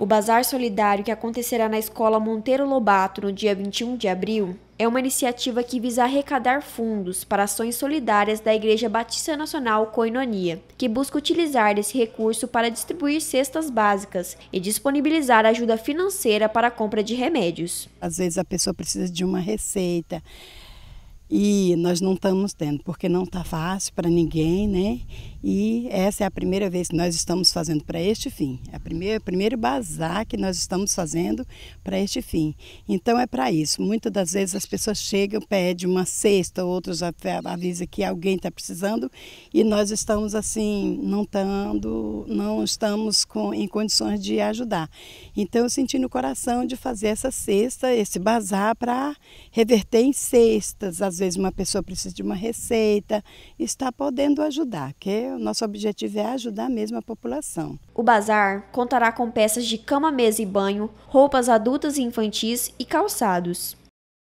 O Bazar Solidário, que acontecerá na Escola Monteiro Lobato no dia 21 de abril, é uma iniciativa que visa arrecadar fundos para ações solidárias da Igreja Batista Nacional Coinonia, que busca utilizar esse recurso para distribuir cestas básicas e disponibilizar ajuda financeira para a compra de remédios. Às vezes a pessoa precisa de uma receita, e nós não estamos tendo, porque não está fácil para ninguém, né? E essa é a primeira vez que nós estamos fazendo para este fim. É o primeiro, primeiro bazar que nós estamos fazendo para este fim. Então é para isso. Muitas das vezes as pessoas chegam, pedem uma cesta, outros avisam que alguém está precisando e nós estamos assim, não, tando, não estamos com, em condições de ajudar. Então eu senti no coração de fazer essa cesta, esse bazar, para reverter em cestas, as às vezes uma pessoa precisa de uma receita, está podendo ajudar, que é o nosso objetivo é ajudar mesmo a população. O bazar contará com peças de cama, mesa e banho, roupas adultas e infantis e calçados.